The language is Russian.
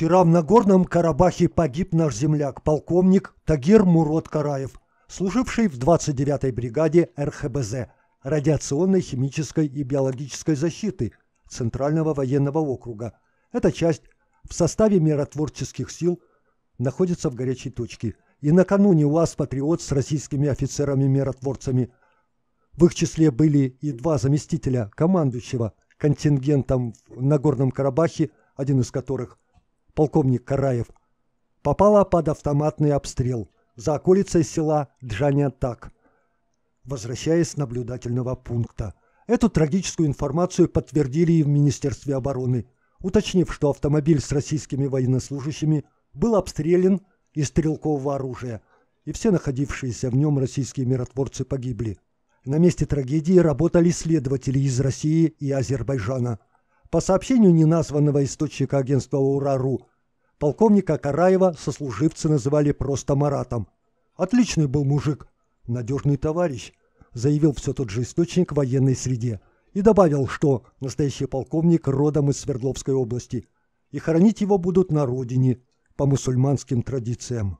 Вчера в Нагорном Карабахе погиб наш земляк, полковник Тагир Мурод Караев, служивший в 29-й бригаде РХБЗ радиационной, химической и биологической защиты Центрального военного округа. Эта часть в составе миротворческих сил находится в горячей точке. И накануне у УАЗ «Патриот» с российскими офицерами-миротворцами. В их числе были и два заместителя командующего контингентом в Нагорном Карабахе, один из которых – полковник Караев, попала под автоматный обстрел за околицей села Джанятак, возвращаясь с наблюдательного пункта. Эту трагическую информацию подтвердили и в Министерстве обороны, уточнив, что автомобиль с российскими военнослужащими был обстрелян из стрелкового оружия, и все находившиеся в нем российские миротворцы погибли. На месте трагедии работали следователи из России и Азербайджана – по сообщению неназванного источника агентства УРАРУ, полковника Караева сослуживцы называли просто Маратом. «Отличный был мужик, надежный товарищ», заявил все тот же источник в военной среде и добавил, что настоящий полковник родом из Свердловской области, и хоронить его будут на родине по мусульманским традициям.